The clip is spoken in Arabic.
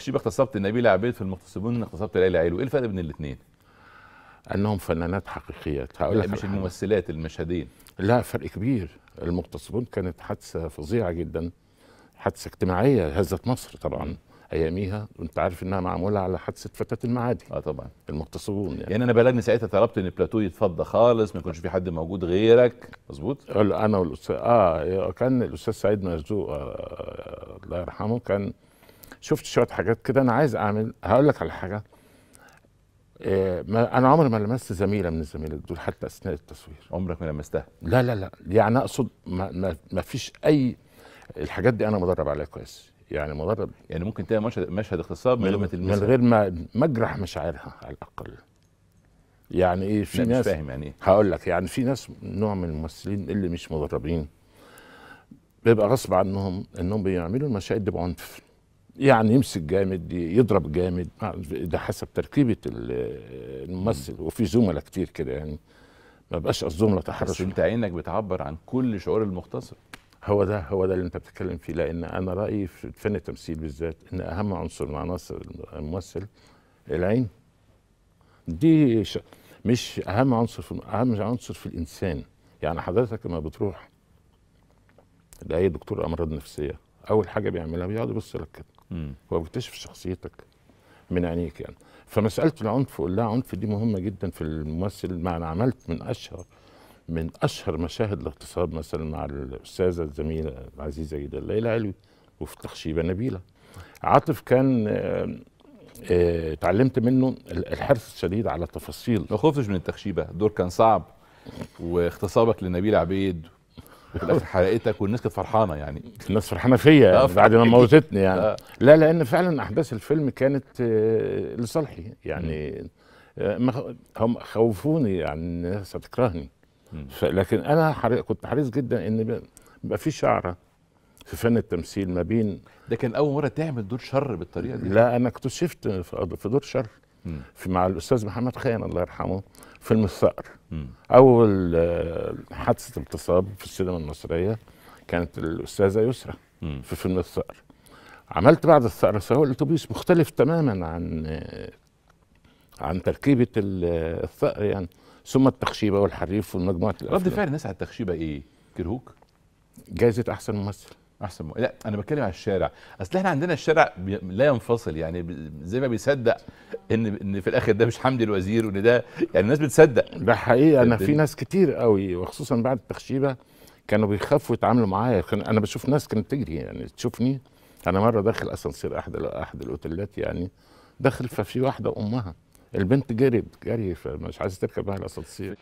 شبه اغتصبت نبيلة عبيد في المغتصبون ان اغتصبت ليلى علو ايه الفرق بين الاثنين انهم فنانات حقيقيات هقول لك مش الممثلات المشهدين لا فرق كبير المغتصبون كانت حادثه فظيعه جدا حادثه اجتماعيه هزت مصر طبعا اياميها وانت عارف انها معموله على حادثه فتاه المعادي اه طبعا المغتصبون يعني, يعني انا بلغني ساعتها طلبت ان البلاتو يتفضى خالص ما يكونش في حد موجود غيرك مظبوط انا والاستاذ اه كان الاستاذ سعيد مرزوق آه الله يرحمه كان شفت شويه حاجات كده انا عايز اعمل هقول لك على حاجه آه، ما انا عمري ما لمست زميله من الزميلات دول حتى اثناء التصوير عمرك ما لمستها لا لا لا يعني اقصد ما, ما, ما فيش اي الحاجات دي انا مدرب عليها كويس يعني مدرب يعني ممكن تلاقي مشهد مشهد اغتصاب من غير ما تلمسها من غير ما مجرح مشاعرها على الاقل يعني ايه في ناس مش فاهم يعني ايه هقول لك يعني في ناس نوع من الممثلين اللي مش مدربين بيبقى غصب عنهم انهم بيعملوا المشاهد دي بعنف يعني يمسك جامد يضرب جامد ده حسب تركيبه الممثل وفي زملاء كتير كده يعني ما بقاش قصدهم لا تحرش بس انت عينك بتعبر عن كل شعور المختصر هو ده هو ده اللي انت بتتكلم فيه لان انا رايي في فن التمثيل بالذات ان اهم عنصر من عناصر الممثل العين دي ش... مش اهم عنصر في اهم عنصر في الانسان يعني حضرتك لما بتروح لاي دكتور امراض نفسيه اول حاجه بيعملها بيقعد يبص لك كده هو بيكتشف شخصيتك من عينيك يعني فمساله العنف واللا عنف دي مهمه جدا في الممثل مع انا عملت من اشهر من اشهر مشاهد الاغتصاب مثلا مع الاستاذه الزميله العزيزه جدا ليلى علوي وفي تخشيبه نبيله عاطف كان آه، آه، اتعلمت منه الحرص الشديد على التفاصيل ما خفتش من التخشيبه الدور كان صعب واغتصابك لنبيل عبيد في الاخر حرقتك والناس كانت فرحانه يعني الناس فرحانه فيا يعني، بعد ما موتتني يعني لا. لا لان فعلا احداث الفيلم كانت آه، لصالحي يعني آه، هم خوفوني يعني الناس هتكرهني لكن انا حريق كنت حريص جدا ان يبقى في شعره في فن التمثيل ما بين ده كان اول مره تعمل دور شر بالطريقه دي لا انا اكتشفت في دور شر في مع الاستاذ محمد خان الله يرحمه فيلم الثأر أول آه، حادثة اغتصاب في السينما المصرية كانت الأستاذة يسرى في فيلم الثأر عملت بعد الثأر سواق الأتوبيس مختلف تماما عن آه، عن تركيبة آه، الثأر يعني ثم التخشيبة والحريف والمجموعة الأفلام رد فعل الناس على التخشيبة إيه؟ كرهوك؟ جائزة أحسن ممثل احسن مو... لا انا بتكلم على الشارع اصل احنا عندنا الشارع بي... لا ينفصل يعني زي ما بيصدق ان ان في الاخر ده مش حمدي الوزير وان ده يعني الناس بتصدق ده حقيقه انا في ناس كتير قوي وخصوصا بعد التخشيبه كانوا بيخافوا يتعاملوا معايا انا بشوف ناس كانت تجري يعني تشوفني انا مره داخل اسانسير احد احد الاوتيلات يعني داخل ففي واحده امها البنت جرت جري فمش عايزه تركب معايا الاسانسير